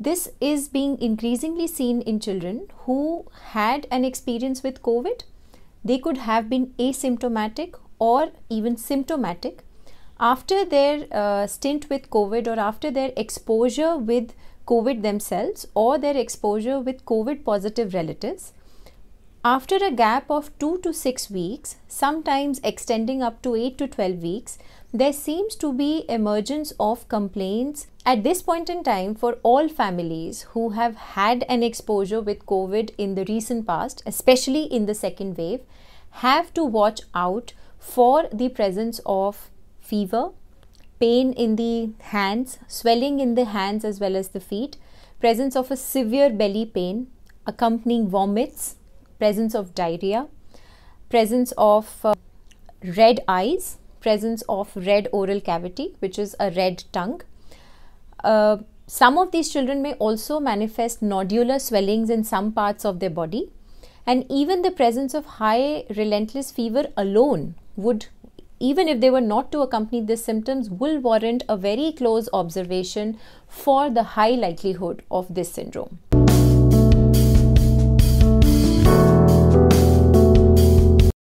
This is being increasingly seen in children who had an experience with COVID. They could have been asymptomatic or even symptomatic. After their uh, stint with COVID or after their exposure with COVID themselves or their exposure with COVID positive relatives, after a gap of 2 to 6 weeks, sometimes extending up to 8 to 12 weeks, there seems to be emergence of complaints at this point in time, for all families who have had an exposure with COVID in the recent past, especially in the second wave, have to watch out for the presence of fever, pain in the hands, swelling in the hands as well as the feet, presence of a severe belly pain, accompanying vomits, presence of diarrhea, presence of uh, red eyes, presence of red oral cavity, which is a red tongue, uh, some of these children may also manifest nodular swellings in some parts of their body, and even the presence of high relentless fever alone would, even if they were not to accompany the symptoms, will warrant a very close observation for the high likelihood of this syndrome.